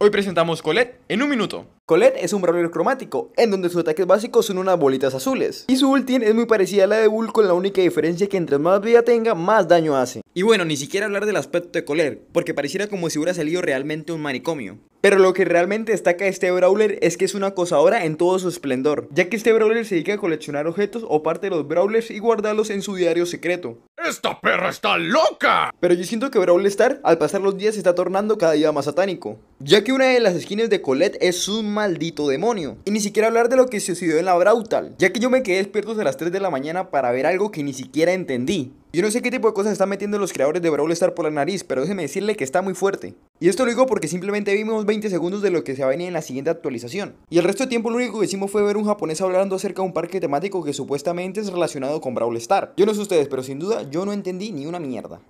Hoy presentamos Colette en un minuto. Colette es un brawler cromático, en donde sus ataques básicos son unas bolitas azules. Y su ulti es muy parecida a la de Bull con la única diferencia que entre más vida tenga, más daño hace. Y bueno, ni siquiera hablar del aspecto de Colette, porque pareciera como si hubiera salido realmente un manicomio. Pero lo que realmente destaca este brawler es que es una cosa ahora en todo su esplendor, ya que este brawler se dedica a coleccionar objetos o parte de los brawlers y guardarlos en su diario secreto. ¡Esta perra está loca! Pero yo siento que Brawl Star, al pasar los días, se está tornando cada día más satánico, ya que una de las skins de Colette es un maldito demonio. Y ni siquiera hablar de lo que sucedió en la Brautal, ya que yo me quedé despierto a las 3 de la mañana para ver algo que ni siquiera entendí. Yo no sé qué tipo de cosas están metiendo los creadores de Brawl Star por la nariz, pero déjeme decirle que está muy fuerte. Y esto lo digo porque simplemente vimos 20 segundos de lo que se va a venir en la siguiente actualización. Y el resto del tiempo lo único que hicimos fue ver un japonés hablando acerca de un parque temático que supuestamente es relacionado con Brawl Star. Yo no sé ustedes, pero sin duda yo no entendí ni una mierda.